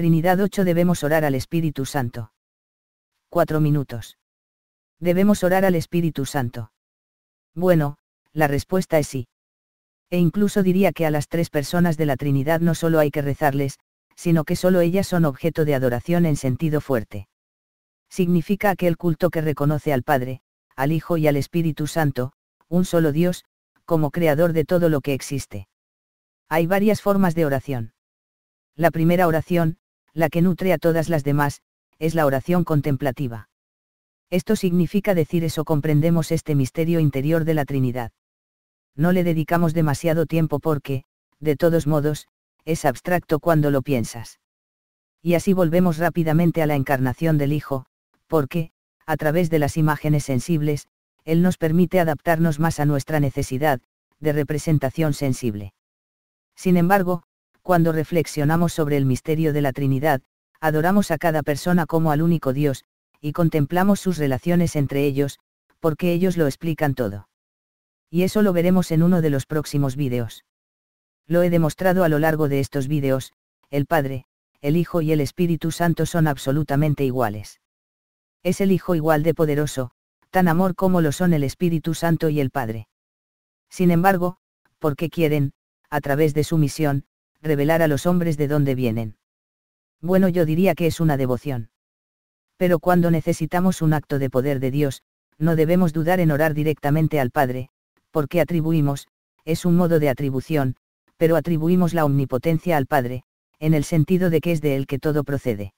Trinidad 8 debemos orar al Espíritu Santo. 4 minutos. Debemos orar al Espíritu Santo. Bueno, la respuesta es sí. E incluso diría que a las tres personas de la Trinidad no solo hay que rezarles, sino que solo ellas son objeto de adoración en sentido fuerte. Significa aquel culto que reconoce al Padre, al Hijo y al Espíritu Santo, un solo Dios, como creador de todo lo que existe. Hay varias formas de oración. La primera oración, la que nutre a todas las demás, es la oración contemplativa. Esto significa decir eso comprendemos este misterio interior de la Trinidad. No le dedicamos demasiado tiempo porque, de todos modos, es abstracto cuando lo piensas. Y así volvemos rápidamente a la encarnación del Hijo, porque, a través de las imágenes sensibles, Él nos permite adaptarnos más a nuestra necesidad, de representación sensible. Sin embargo, cuando reflexionamos sobre el misterio de la Trinidad, adoramos a cada persona como al único Dios, y contemplamos sus relaciones entre ellos, porque ellos lo explican todo. Y eso lo veremos en uno de los próximos vídeos. Lo he demostrado a lo largo de estos vídeos, el Padre, el Hijo y el Espíritu Santo son absolutamente iguales. Es el Hijo igual de poderoso, tan amor como lo son el Espíritu Santo y el Padre. Sin embargo, porque quieren, a través de su misión, revelar a los hombres de dónde vienen. Bueno, yo diría que es una devoción. Pero cuando necesitamos un acto de poder de Dios, no debemos dudar en orar directamente al Padre, porque atribuimos, es un modo de atribución, pero atribuimos la omnipotencia al Padre, en el sentido de que es de Él que todo procede.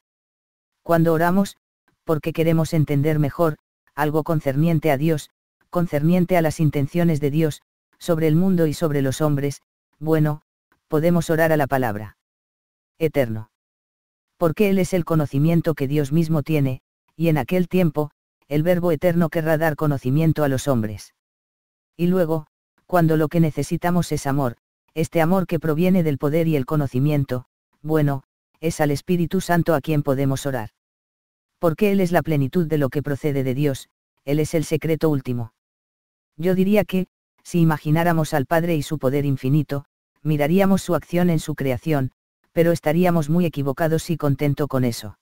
Cuando oramos, porque queremos entender mejor, algo concerniente a Dios, concerniente a las intenciones de Dios, sobre el mundo y sobre los hombres, bueno, podemos orar a la palabra. Eterno. Porque Él es el conocimiento que Dios mismo tiene, y en aquel tiempo, el Verbo eterno querrá dar conocimiento a los hombres. Y luego, cuando lo que necesitamos es amor, este amor que proviene del poder y el conocimiento, bueno, es al Espíritu Santo a quien podemos orar. Porque Él es la plenitud de lo que procede de Dios, Él es el secreto último. Yo diría que, si imagináramos al Padre y su poder infinito, miraríamos su acción en su creación, pero estaríamos muy equivocados y contento con eso.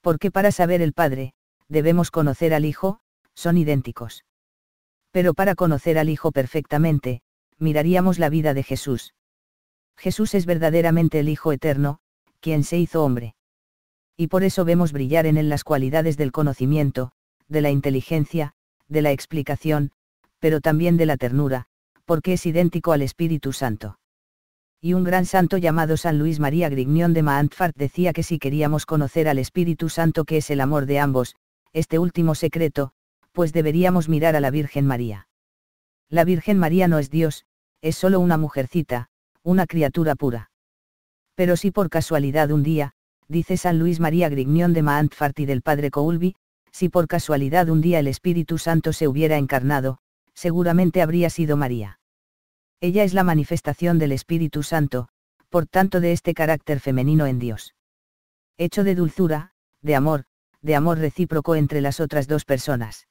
Porque para saber el Padre, debemos conocer al Hijo, son idénticos. Pero para conocer al Hijo perfectamente, miraríamos la vida de Jesús. Jesús es verdaderamente el Hijo Eterno, quien se hizo hombre. Y por eso vemos brillar en él las cualidades del conocimiento, de la inteligencia, de la explicación, pero también de la ternura, porque es idéntico al Espíritu Santo y un gran santo llamado San Luis María Grignion de Maantfart decía que si queríamos conocer al Espíritu Santo que es el amor de ambos, este último secreto, pues deberíamos mirar a la Virgen María. La Virgen María no es Dios, es solo una mujercita, una criatura pura. Pero si por casualidad un día, dice San Luis María Grignion de Maantfart y del padre Coulbi, si por casualidad un día el Espíritu Santo se hubiera encarnado, seguramente habría sido María. Ella es la manifestación del Espíritu Santo, por tanto de este carácter femenino en Dios. Hecho de dulzura, de amor, de amor recíproco entre las otras dos personas.